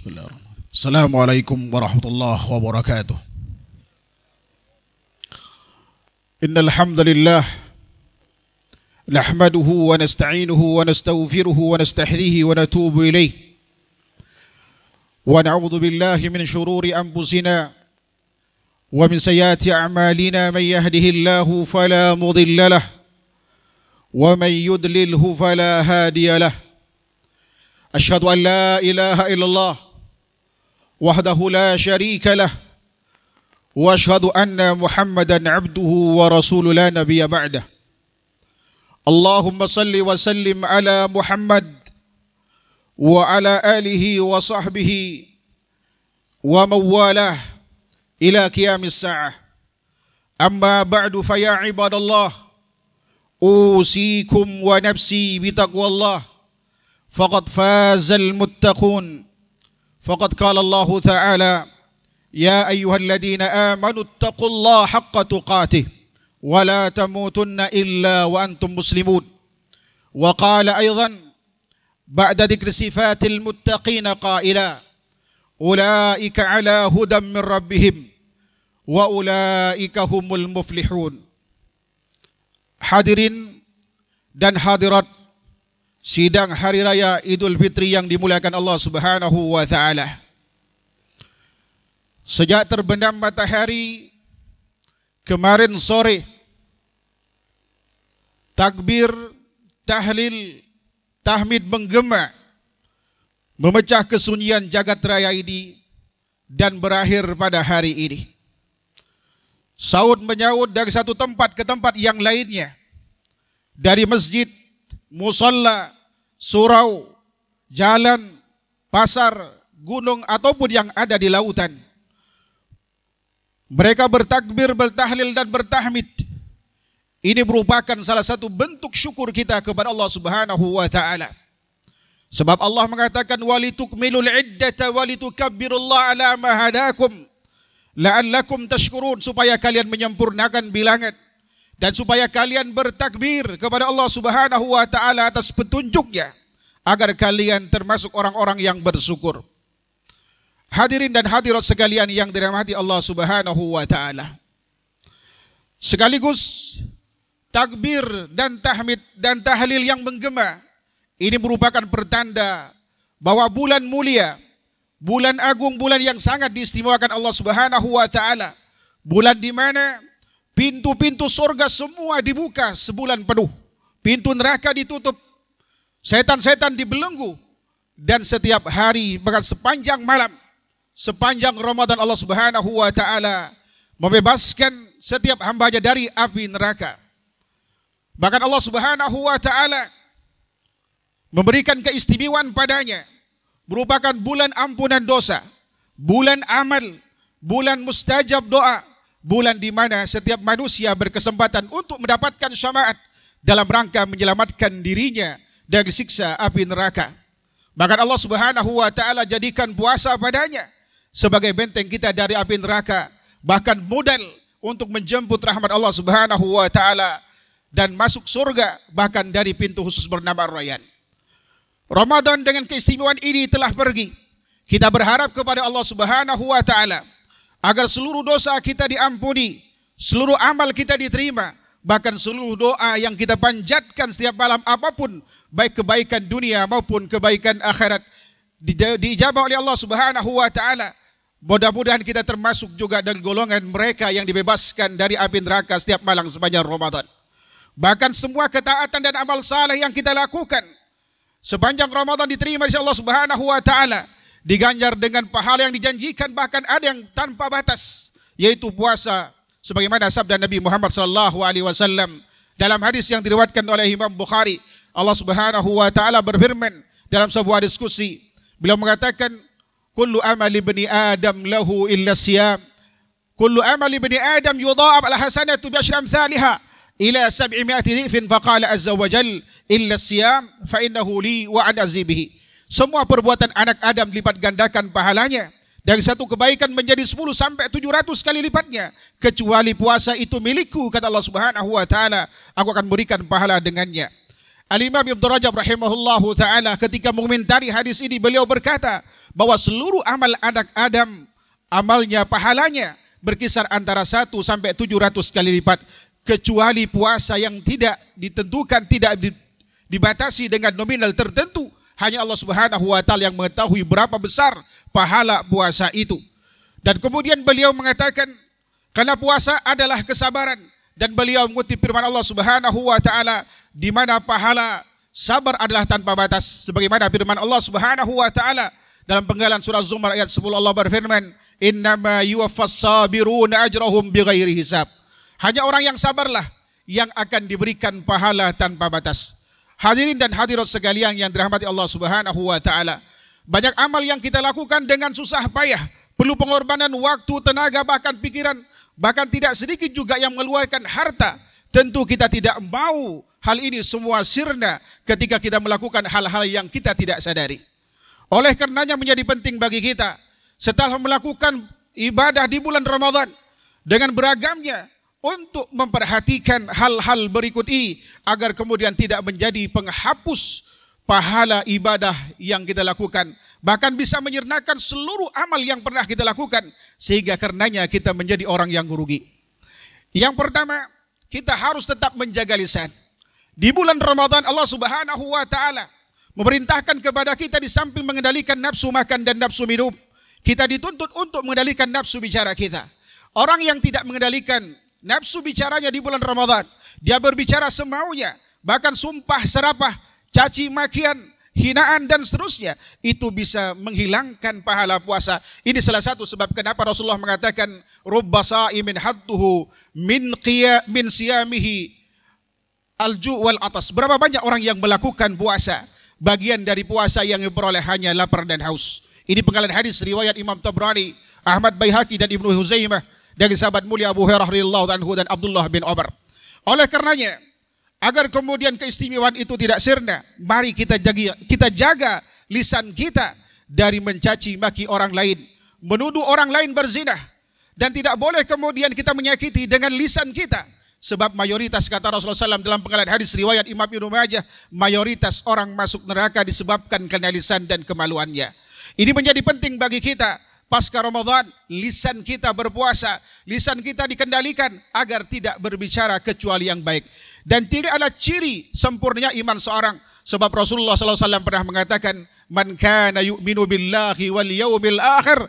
بسم الله الرحمن الرحيم السلام عليكم ورحمة الله وبركاته إن الحمد لله نحمده ونستعينه ونستغفره ونستحذيه ونتوب إليه ونعوذ بالله من شرور أنفسنا ومن سيئات أعمالنا من يهده الله فلا مضل له ومن يدلله فلا هادي له أشهد أن لا إله إلا الله وحده لا شريك له واشهد ان محمدا عبده ورسول لا نبي بعده اللهم صل وسلم على محمد وعلى اله وصحبه ومن والاه الى قيام الساعه اما بعد فيا عباد الله اوصيكم ونفسي بتقوى الله فقد فاز المتقون فقد قال الله تعالى يا أيها الذين آمنوا اتقوا الله حق تقاته ولا تموتن إلا وأنتم مسلمون وقال أيضا بعد ذكر صفات المتقين قائلا أولئك على هدى من ربهم وأولئك هم المفلحون حاضرين dan hadirat sidang hari raya Idul Fitri yang dimuliakan Allah Subhanahu wa taala. Sejak terbenam matahari kemarin sore takbir, tahlil, tahmid menggema memecah kesunyian jagat raya ini dan berakhir pada hari ini. Saud menyaut dari satu tempat ke tempat yang lainnya. Dari masjid musola, surau, jalan, pasar, gunung ataupun yang ada di lautan. Mereka bertakbir, bertahlil dan bertahmid. Ini merupakan salah satu bentuk syukur kita kepada Allah Subhanahu wa taala. Sebab Allah mengatakan walitukmilul iddata walitukabbirullaha ala ma hadakum la'allakum tashkurun supaya kalian menyempurnakan bilangan dan supaya kalian bertakbir kepada Allah Subhanahu wa taala atas petunjuknya agar kalian termasuk orang-orang yang bersyukur. Hadirin dan hadirat sekalian yang dirahmati Allah Subhanahu wa taala. Sekaligus takbir dan tahmid dan tahlil yang menggema ini merupakan pertanda bahwa bulan mulia, bulan agung, bulan yang sangat diistimewakan Allah Subhanahu wa taala, bulan di mana Pintu-pintu surga semua dibuka sebulan penuh. Pintu neraka ditutup. Setan-setan dibelenggu. Dan setiap hari, bahkan sepanjang malam, sepanjang Ramadan Allah Subhanahu wa taala membebaskan setiap hambanya dari api neraka. Bahkan Allah Subhanahu wa taala memberikan keistimewaan padanya merupakan bulan ampunan dosa, bulan amal, bulan mustajab doa, bulan di mana setiap manusia berkesempatan untuk mendapatkan syafaat dalam rangka menyelamatkan dirinya dari siksa api neraka. Bahkan Allah Subhanahu wa taala jadikan puasa padanya sebagai benteng kita dari api neraka, bahkan modal untuk menjemput rahmat Allah Subhanahu wa taala dan masuk surga bahkan dari pintu khusus bernama Rayyan. Ramadan dengan keistimewaan ini telah pergi. Kita berharap kepada Allah Subhanahu wa taala agar seluruh dosa kita diampuni, seluruh amal kita diterima, bahkan seluruh doa yang kita panjatkan setiap malam apapun, baik kebaikan dunia maupun kebaikan akhirat diijabah oleh Allah Subhanahu wa taala. Mudah-mudahan kita termasuk juga dan golongan mereka yang dibebaskan dari api neraka setiap malam sepanjang Ramadan. Bahkan semua ketaatan dan amal saleh yang kita lakukan sepanjang Ramadan diterima oleh Allah Subhanahu wa taala diganjar dengan pahala yang dijanjikan bahkan ada yang tanpa batas yaitu puasa sebagaimana sabda Nabi Muhammad sallallahu alaihi wasallam dalam hadis yang diriwayatkan oleh Imam Bukhari Allah Subhanahu wa taala berfirman dalam sebuah diskusi beliau mengatakan kullu amali bani adam lahu illa siyam kullu amali bani adam yudha'ab al hasanatu bi ashram thaliha ila 700 dhifin faqala azza wa jalla illa siyam fa innahu li wa an azibihi semua perbuatan anak Adam lipat gandakan pahalanya. Dari satu kebaikan menjadi 10 sampai 700 kali lipatnya. Kecuali puasa itu milikku, kata Allah subhanahu wa ta'ala. Aku akan berikan pahala dengannya. Al-Imam Ibn Rajab rahimahullahu ta'ala ketika mengomentari hadis ini beliau berkata bahwa seluruh amal anak Adam, amalnya, pahalanya berkisar antara 1 sampai 700 kali lipat. Kecuali puasa yang tidak ditentukan, tidak dibatasi dengan nominal tertentu hanya Allah Subhanahu wa taala yang mengetahui berapa besar pahala puasa itu. Dan kemudian beliau mengatakan karena puasa adalah kesabaran dan beliau mengutip firman Allah Subhanahu wa taala di mana pahala sabar adalah tanpa batas sebagaimana firman Allah Subhanahu wa taala dalam penggalan surah Zumar ayat 10 Allah berfirman innama yuwaffas sabiruna ajrahum bighairi hisab hanya orang yang sabarlah yang akan diberikan pahala tanpa batas Hadirin dan hadirat sekalian yang dirahmati Allah Subhanahu wa taala. Banyak amal yang kita lakukan dengan susah payah, perlu pengorbanan waktu, tenaga bahkan pikiran, bahkan tidak sedikit juga yang mengeluarkan harta. Tentu kita tidak mau hal ini semua sirna ketika kita melakukan hal-hal yang kita tidak sadari. Oleh karenanya menjadi penting bagi kita setelah melakukan ibadah di bulan Ramadan dengan beragamnya untuk memperhatikan hal-hal berikut ini agar kemudian tidak menjadi penghapus pahala ibadah yang kita lakukan bahkan bisa menyernakan seluruh amal yang pernah kita lakukan sehingga karenanya kita menjadi orang yang rugi. Yang pertama, kita harus tetap menjaga lisan. Di bulan Ramadan Allah Subhanahu wa taala memerintahkan kepada kita di samping mengendalikan nafsu makan dan nafsu minum, kita dituntut untuk mengendalikan nafsu bicara kita. Orang yang tidak mengendalikan Nafsu bicaranya di bulan Ramadan. Dia berbicara semaunya, bahkan sumpah serapah, caci makian, hinaan dan seterusnya itu bisa menghilangkan pahala puasa. Ini salah satu sebab kenapa Rasulullah mengatakan rubba saimin hadduhu min qiya min siyamihi alju wal atas. Berapa banyak orang yang melakukan puasa? Bagian dari puasa yang diperoleh hanya lapar dan haus. Ini pengalaman hadis riwayat Imam Tabrani, Ahmad Baihaqi dan Ibnu Huzaimah dari sahabat mulia Abu Hurairah radhiyallahu anhu dan Abdullah bin Umar. Oleh karenanya, agar kemudian keistimewaan itu tidak sirna, mari kita jaga kita jaga lisan kita dari mencaci maki orang lain, menuduh orang lain berzinah dan tidak boleh kemudian kita menyakiti dengan lisan kita. Sebab mayoritas kata Rasulullah SAW dalam pengalaman hadis riwayat Imam Ibn Majah, mayoritas orang masuk neraka disebabkan karena lisan dan kemaluannya. Ini menjadi penting bagi kita pasca Ramadan, lisan kita berpuasa, lisan kita dikendalikan agar tidak berbicara kecuali yang baik. Dan tidak ada ciri sempurnanya iman seorang. Sebab Rasulullah SAW pernah mengatakan, Man kana yu'minu billahi wal yawmil akhir,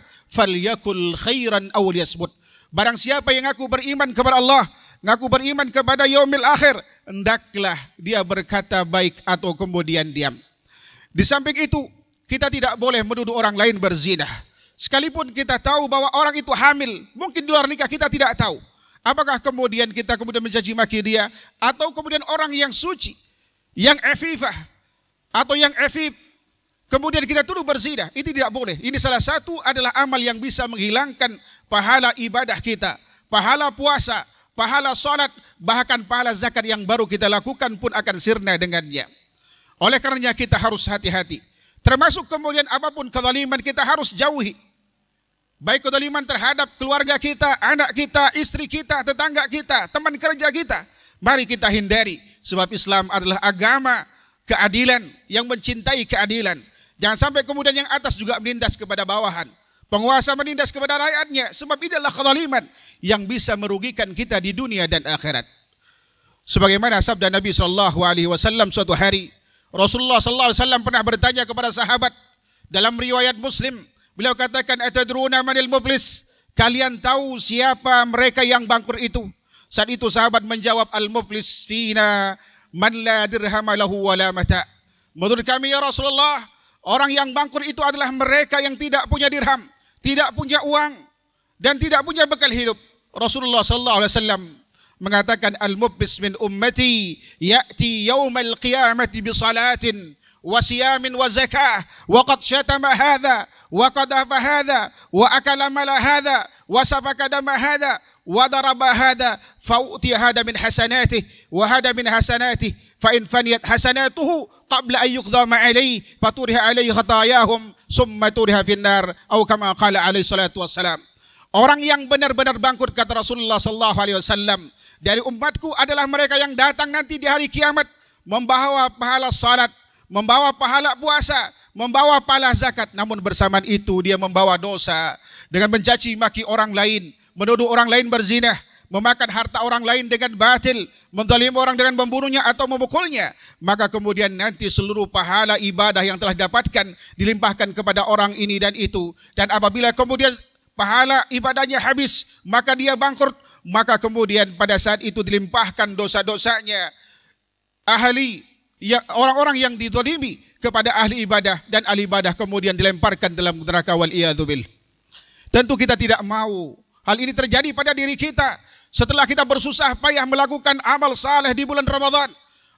yakul khairan aw liyasmut. Barang siapa yang aku beriman kepada Allah, ngaku beriman kepada yaumil akhir, hendaklah dia berkata baik atau kemudian diam. Di samping itu, kita tidak boleh menuduh orang lain berzinah. Sekalipun kita tahu bahwa orang itu hamil, mungkin di luar nikah kita tidak tahu. Apakah kemudian kita kemudian menjadi maki dia atau kemudian orang yang suci, yang efifah atau yang efif kemudian kita tuduh berzidah, itu tidak boleh. Ini salah satu adalah amal yang bisa menghilangkan pahala ibadah kita, pahala puasa, pahala salat, bahkan pahala zakat yang baru kita lakukan pun akan sirna dengannya. Oleh karenanya kita harus hati-hati. Termasuk kemudian apapun kezaliman kita harus jauhi. Baik kedoliman terhadap keluarga kita, anak kita, istri kita, tetangga kita, teman kerja kita. Mari kita hindari. Sebab Islam adalah agama keadilan yang mencintai keadilan. Jangan sampai kemudian yang atas juga menindas kepada bawahan. Penguasa menindas kepada rakyatnya. Sebab ini adalah kedoliman yang bisa merugikan kita di dunia dan akhirat. Sebagaimana sabda Nabi Shallallahu Alaihi Wasallam suatu hari Rasulullah Sallallahu Alaihi Wasallam pernah bertanya kepada sahabat dalam riwayat Muslim Beliau katakan atadruna manil muflis? Kalian tahu siapa mereka yang bangkrut itu? Saat itu sahabat menjawab al-muflis fina man la dirhama lahu wa la mata. Menurut kami ya Rasulullah, orang yang bangkrut itu adalah mereka yang tidak punya dirham, tidak punya uang dan tidak punya bekal hidup. Rasulullah sallallahu alaihi wasallam mengatakan al-mubis min ummati ya'ti yaumal qiyamati bi salatin wa siyamin wa zakah wa qad syatama hadha wa qadhafa hadha wa akala mala hadha wa safaka dama hadha wa daraba hadha fa utiya hadha min hasanatihi wa hadha min hasanatihi fa in faniyat hasanatuhu qabla an yuqdha ma alayhi faturiha alayhi khatayahum summa turiha Orang yang benar-benar bangkrut kata Rasulullah sallallahu alaihi wasallam dari umatku adalah mereka yang datang nanti di hari kiamat membawa pahala salat, membawa pahala puasa, membawa pala zakat namun bersamaan itu dia membawa dosa dengan mencaci maki orang lain, menuduh orang lain berzinah, memakan harta orang lain dengan batil, mendzalimi orang dengan membunuhnya atau memukulnya, maka kemudian nanti seluruh pahala ibadah yang telah dapatkan dilimpahkan kepada orang ini dan itu. Dan apabila kemudian pahala ibadahnya habis, maka dia bangkrut, maka kemudian pada saat itu dilimpahkan dosa-dosanya. Ahli, orang ya, orang-orang yang didolimi, kepada ahli ibadah dan ahli ibadah kemudian dilemparkan dalam neraka wal iyadzubil. Tentu kita tidak mau hal ini terjadi pada diri kita setelah kita bersusah payah melakukan amal saleh di bulan Ramadan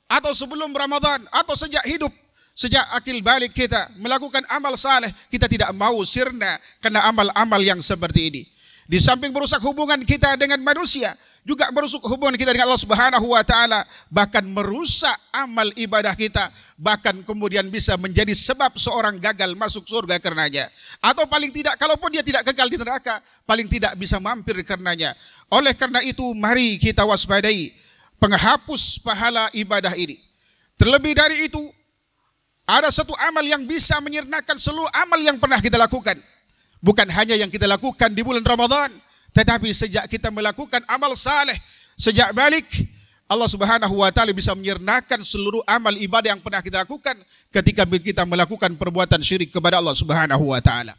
atau sebelum Ramadan atau sejak hidup sejak akil balik kita melakukan amal saleh kita tidak mau sirna kena amal-amal yang seperti ini. Di samping merusak hubungan kita dengan manusia, juga merusak hubungan kita dengan Allah Subhanahu wa taala, bahkan merusak amal ibadah kita, bahkan kemudian bisa menjadi sebab seorang gagal masuk surga karenanya. Atau paling tidak kalaupun dia tidak kekal di neraka, paling tidak bisa mampir karenanya. Oleh karena itu mari kita waspadai penghapus pahala ibadah ini. Terlebih dari itu, ada satu amal yang bisa menyernakan seluruh amal yang pernah kita lakukan. Bukan hanya yang kita lakukan di bulan Ramadan, tetapi sejak kita melakukan amal saleh, sejak balik Allah Subhanahu wa taala bisa menyernakan seluruh amal ibadah yang pernah kita lakukan ketika kita melakukan perbuatan syirik kepada Allah Subhanahu wa taala.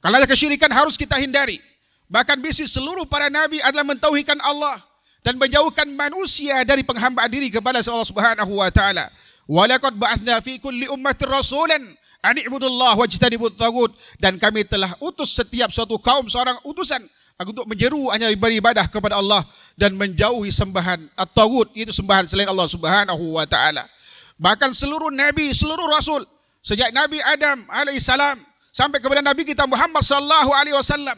Kalau ada kesyirikan harus kita hindari. Bahkan misi seluruh para nabi adalah mentauhidkan Allah dan menjauhkan manusia dari penghambaan diri kepada Allah Subhanahu wa taala. Walaqad ba'athna fi kulli ummatin rasulan an i'budullaha wajtanibut tagut dan kami telah utus setiap suatu kaum seorang utusan untuk menjeru hanya beribadah kepada Allah dan menjauhi sembahan atau itu sembahan selain Allah Subhanahu wa taala. Bahkan seluruh nabi, seluruh rasul sejak Nabi Adam alaihissalam sampai kepada Nabi kita Muhammad sallallahu alaihi wasallam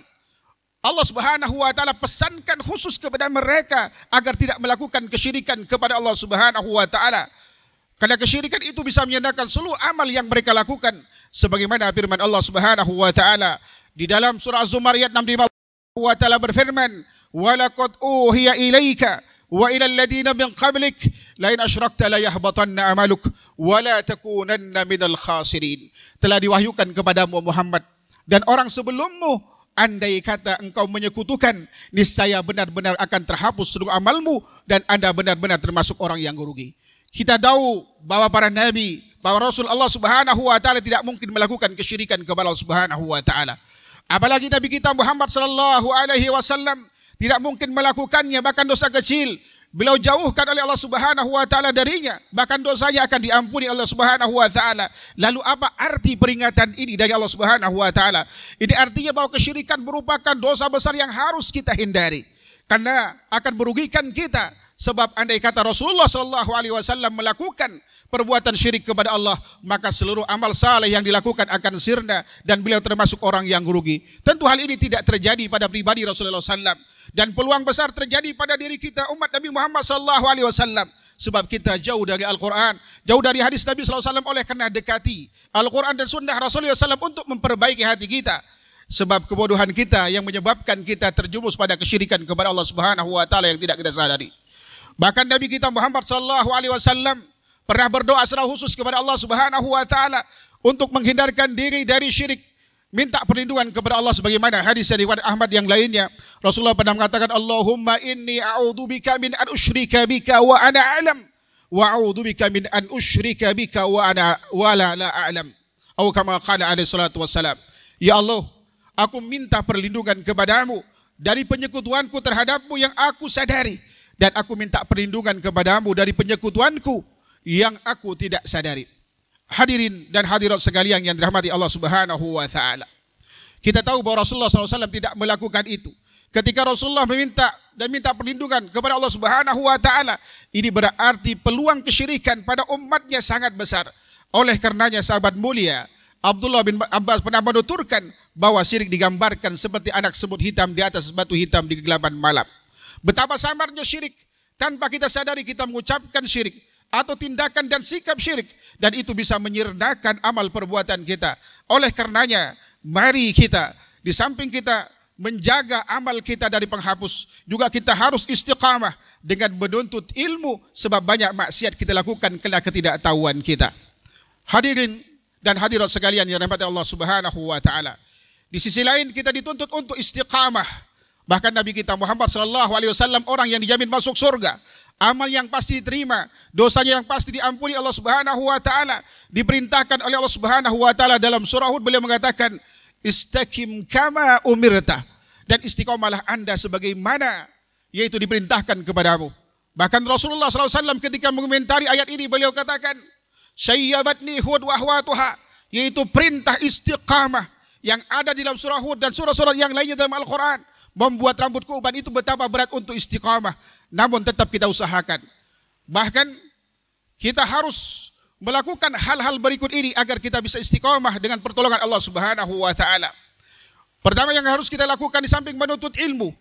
Allah Subhanahu wa taala pesankan khusus kepada mereka agar tidak melakukan kesyirikan kepada Allah Subhanahu wa taala. Karena kesyirikan itu bisa menyandarkan seluruh amal yang mereka lakukan sebagaimana firman Allah Subhanahu wa taala di dalam surah Az-Zumar 65 wa taala berfirman, "Wa laqad uhiya ilaika wa ila alladziina min qablik la in asyrakta la yahbatanna amaluk wa la takunanna minal khasirin." Telah diwahyukan kepadamu Muhammad dan orang sebelummu andai kata engkau menyekutukan niscaya benar-benar akan terhapus seluruh amalmu dan Anda benar-benar termasuk orang yang rugi. Kita tahu bahwa para nabi, bahwa Rasul Allah Subhanahu wa taala tidak mungkin melakukan kesyirikan kepada Allah Subhanahu wa taala. Apalagi Nabi kita Muhammad sallallahu alaihi wasallam tidak mungkin melakukannya bahkan dosa kecil beliau jauhkan oleh Allah Subhanahu wa taala darinya bahkan dosanya akan diampuni Allah Subhanahu wa taala lalu apa arti peringatan ini dari Allah Subhanahu wa taala ini artinya bahwa kesyirikan merupakan dosa besar yang harus kita hindari karena akan merugikan kita sebab andai kata Rasulullah sallallahu alaihi wasallam melakukan perbuatan syirik kepada Allah, maka seluruh amal saleh yang dilakukan akan sirna dan beliau termasuk orang yang rugi. Tentu hal ini tidak terjadi pada pribadi Rasulullah SAW dan peluang besar terjadi pada diri kita umat Nabi Muhammad SAW sebab kita jauh dari Al-Quran, jauh dari hadis Nabi SAW oleh karena dekati Al-Quran dan sunnah Rasulullah SAW untuk memperbaiki hati kita. Sebab kebodohan kita yang menyebabkan kita terjumus pada kesyirikan kepada Allah Subhanahu wa taala yang tidak kita sadari. Bahkan Nabi kita Muhammad sallallahu alaihi wasallam Pernah berdoa secara khusus kepada Allah Subhanahu wa taala untuk menghindarkan diri dari syirik. Minta perlindungan kepada Allah sebagaimana hadis dari Wan Ahmad yang lainnya. Rasulullah pernah mengatakan Allahumma inni a'udzubika min an usyrika bika wa ana alam wa a'udzubika min an usyrika bika wa ana wa la, la a'lam. Atau kama qala alaihi salatu wassalam. Ya Allah, aku minta perlindungan kepadamu dari penyekutuanku terhadapmu yang aku sadari dan aku minta perlindungan kepadamu dari penyekutuanku yang aku tidak sadari. Hadirin dan hadirat sekalian yang dirahmati Allah Subhanahu wa taala. Kita tahu bahwa Rasulullah SAW tidak melakukan itu. Ketika Rasulullah meminta dan minta perlindungan kepada Allah Subhanahu wa taala, ini berarti peluang kesyirikan pada umatnya sangat besar. Oleh karenanya sahabat mulia, Abdullah bin Abbas pernah menuturkan bahwa syirik digambarkan seperti anak semut hitam di atas batu hitam di kegelapan malam. Betapa samarnya syirik, tanpa kita sadari kita mengucapkan syirik atau tindakan dan sikap syirik dan itu bisa menyirnakan amal perbuatan kita. Oleh karenanya, mari kita di samping kita menjaga amal kita dari penghapus, juga kita harus istiqamah dengan menuntut ilmu sebab banyak maksiat kita lakukan karena ketidaktahuan kita. Hadirin dan hadirat sekalian yang dirahmati Allah Subhanahu wa taala. Di sisi lain kita dituntut untuk istiqamah. Bahkan Nabi kita Muhammad sallallahu alaihi wasallam orang yang dijamin masuk surga amal yang pasti diterima, dosanya yang pasti diampuni Allah Subhanahu wa taala. Diperintahkan oleh Allah Subhanahu wa taala dalam surah Hud beliau mengatakan, "Istaqim kama umirta." Dan istiqomalah Anda sebagaimana yaitu diperintahkan kepadamu. Bahkan Rasulullah SAW ketika mengomentari ayat ini beliau katakan, sayyabatni Hud wa yaitu perintah istiqamah yang ada di dalam surah Hud dan surah-surah yang lainnya dalam Al-Qur'an membuat rambut kuban itu betapa berat untuk istiqamah namun tetap kita usahakan. Bahkan kita harus melakukan hal-hal berikut ini agar kita bisa istiqomah dengan pertolongan Allah Subhanahu wa taala. Pertama yang harus kita lakukan di samping menuntut ilmu,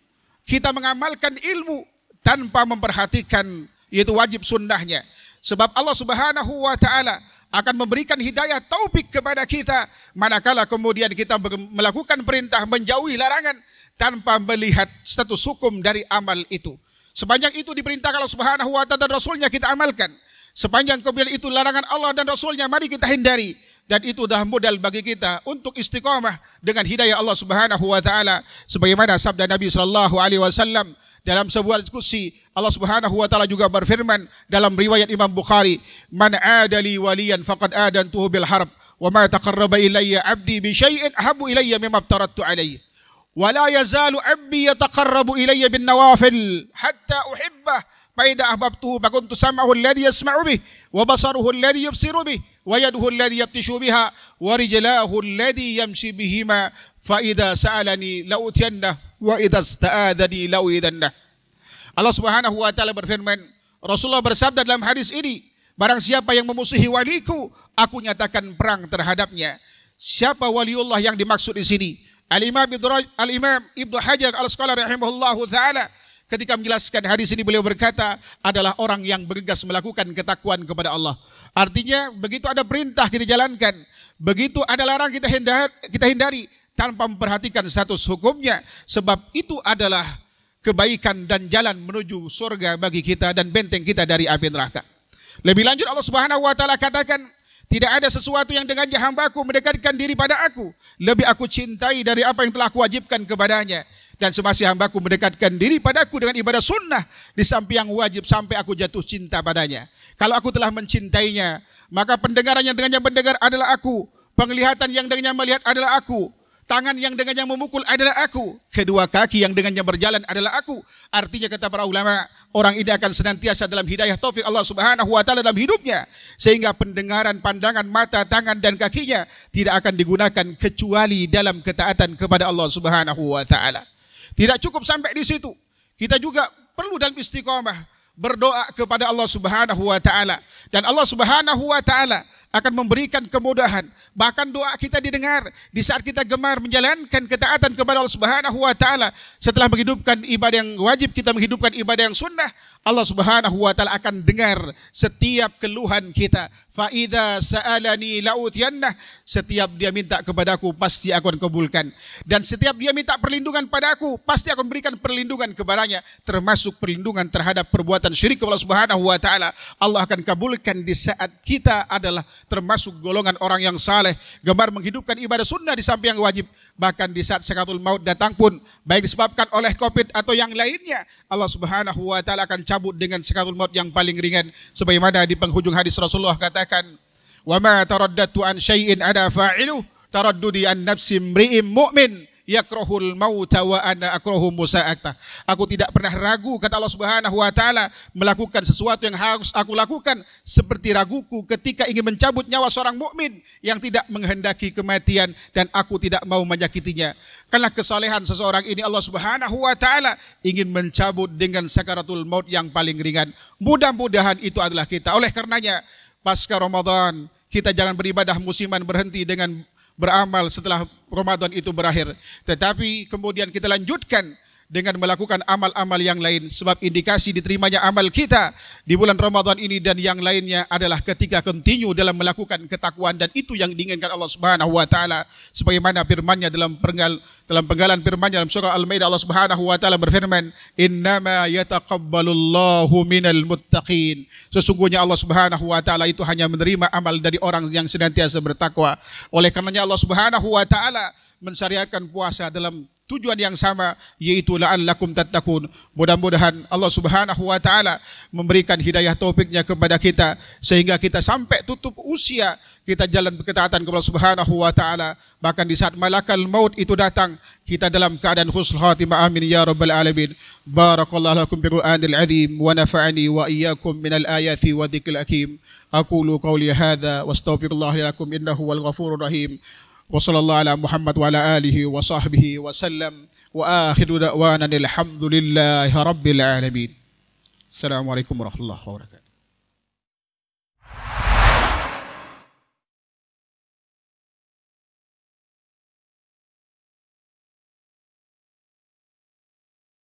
kita mengamalkan ilmu tanpa memperhatikan yaitu wajib sunnahnya. Sebab Allah Subhanahu wa taala akan memberikan hidayah taufik kepada kita manakala kemudian kita melakukan perintah menjauhi larangan tanpa melihat status hukum dari amal itu. Sepanjang itu diperintahkan Allah Subhanahu wa taala dan Rasulnya kita amalkan. Sepanjang kemudian itu larangan Allah dan Rasulnya mari kita hindari. Dan itu adalah modal bagi kita untuk istiqomah dengan hidayah Allah Subhanahu wa taala sebagaimana sabda Nabi sallallahu alaihi wasallam dalam sebuah diskusi Allah Subhanahu wa taala juga berfirman dalam riwayat Imam Bukhari man adali waliyan faqad adantuhu bil harb wa ma taqarraba ilayya abdi bi syai'in ahabbu ilayya mimma alaihi ولا يزال عبدي يتقرب إلي بالنوافل حتى أحبه فإذا أحببته فكنت سمعه الذي يسمع به وبصره الذي يبصر به ويده الذي يبتش بها ورجلاه الذي يمشي بهما فإذا سألني لأتينه وإذا استآذني لأؤذنه Allah Subhanahu wa taala berfirman, Rasulullah bersabda dalam hadis ini, barang siapa yang memusuhi waliku, aku nyatakan perang terhadapnya. Siapa waliullah yang dimaksud di sini? Al-Imam al Ibnu Hajar Al-Asqalani rahimahullahu taala ketika menjelaskan hadis ini beliau berkata adalah orang yang bergegas melakukan ketakuan kepada Allah. Artinya begitu ada perintah kita jalankan, begitu ada larang kita hindari, kita hindari tanpa memperhatikan status hukumnya sebab itu adalah kebaikan dan jalan menuju surga bagi kita dan benteng kita dari api neraka. Lebih lanjut Allah Subhanahu wa taala katakan tidak ada sesuatu yang dengannya hambaku mendekatkan diri pada aku. Lebih aku cintai dari apa yang telah aku wajibkan kepadanya. Dan semasa hambaku mendekatkan diri pada aku dengan ibadah sunnah. Di samping yang wajib sampai aku jatuh cinta padanya. Kalau aku telah mencintainya, maka pendengaran yang dengannya mendengar adalah aku. Penglihatan yang dengannya melihat adalah aku. Tangan yang dengannya memukul adalah aku. Kedua kaki yang dengannya berjalan adalah aku. Artinya kata para ulama, orang ini akan senantiasa dalam hidayah taufik Allah Subhanahu wa taala dalam hidupnya sehingga pendengaran, pandangan, mata, tangan dan kakinya tidak akan digunakan kecuali dalam ketaatan kepada Allah Subhanahu wa taala. Tidak cukup sampai di situ. Kita juga perlu dalam istiqamah berdoa kepada Allah Subhanahu wa taala dan Allah Subhanahu wa taala akan memberikan kemudahan. Bahkan doa kita didengar di saat kita gemar menjalankan ketaatan kepada Allah Subhanahu wa taala setelah menghidupkan ibadah yang wajib kita menghidupkan ibadah yang sunnah Allah Subhanahu wa taala akan dengar setiap keluhan kita. Fa idza sa'alani la'utiyannah. Setiap dia minta kepadaku pasti aku akan kabulkan. Dan setiap dia minta perlindungan padaku pasti aku berikan perlindungan kepadanya termasuk perlindungan terhadap perbuatan syirik kepada Allah Subhanahu wa taala. Allah akan kabulkan di saat kita adalah termasuk golongan orang yang saleh, gemar menghidupkan ibadah sunnah di samping yang wajib bahkan di saat sekatul maut datang pun baik disebabkan oleh covid atau yang lainnya Allah Subhanahu wa taala akan cabut dengan sekatul maut yang paling ringan sebagaimana di penghujung hadis Rasulullah katakan wa ma taraddatu an syai'in ada fa'ilu taraddudi an nafsi mri'im mu'min yakrohul mauta wa ana akrohu musa'ata. Aku tidak pernah ragu kata Allah Subhanahu wa taala melakukan sesuatu yang harus aku lakukan seperti raguku ketika ingin mencabut nyawa seorang mukmin yang tidak menghendaki kematian dan aku tidak mau menyakitinya. Karena kesalehan seseorang ini Allah Subhanahu wa taala ingin mencabut dengan sakaratul maut yang paling ringan. Mudah-mudahan itu adalah kita. Oleh karenanya pasca Ramadan kita jangan beribadah musiman berhenti dengan beramal setelah Ramadan itu berakhir. Tetapi kemudian kita lanjutkan dengan melakukan amal-amal yang lain sebab indikasi diterimanya amal kita di bulan Ramadan ini dan yang lainnya adalah ketika kontinu dalam melakukan ketakwaan dan itu yang diinginkan Allah Subhanahu wa taala sebagaimana firman-Nya dalam perenggal dalam penggalan firman dalam surah Al-Maidah Allah Subhanahu wa taala berfirman, "Innama yataqabbalullahu minal muttaqin." Sesungguhnya Allah Subhanahu wa taala itu hanya menerima amal dari orang yang senantiasa bertakwa. Oleh karenanya Allah Subhanahu wa taala mensyariatkan puasa dalam tujuan yang sama yaitu la'allakum tattaqun. Mudah-mudahan Allah Subhanahu wa taala memberikan hidayah topiknya kepada kita sehingga kita sampai tutup usia kita jalan ketaatan kepada Subhanahu wa taala. Bahkan di saat malakal maut itu datang, kita dalam keadaan husnul khatimah. Amin ya rabbal alamin. Barakallahu lakum bil Qur'anil azim wa nafa'ani wa iyyakum minal ayati wa dzikril hakim. Aqulu qawli hadza wastaghfirullah li lakum innahu wal ghafurur rahim. Wa sallallahu ala Muhammad wa ala alihi wa sahbihi wa sallam. Wa akhiru da'wana alhamdulillahi rabbil alamin. alaikum warahmatullahi wabarakatuh.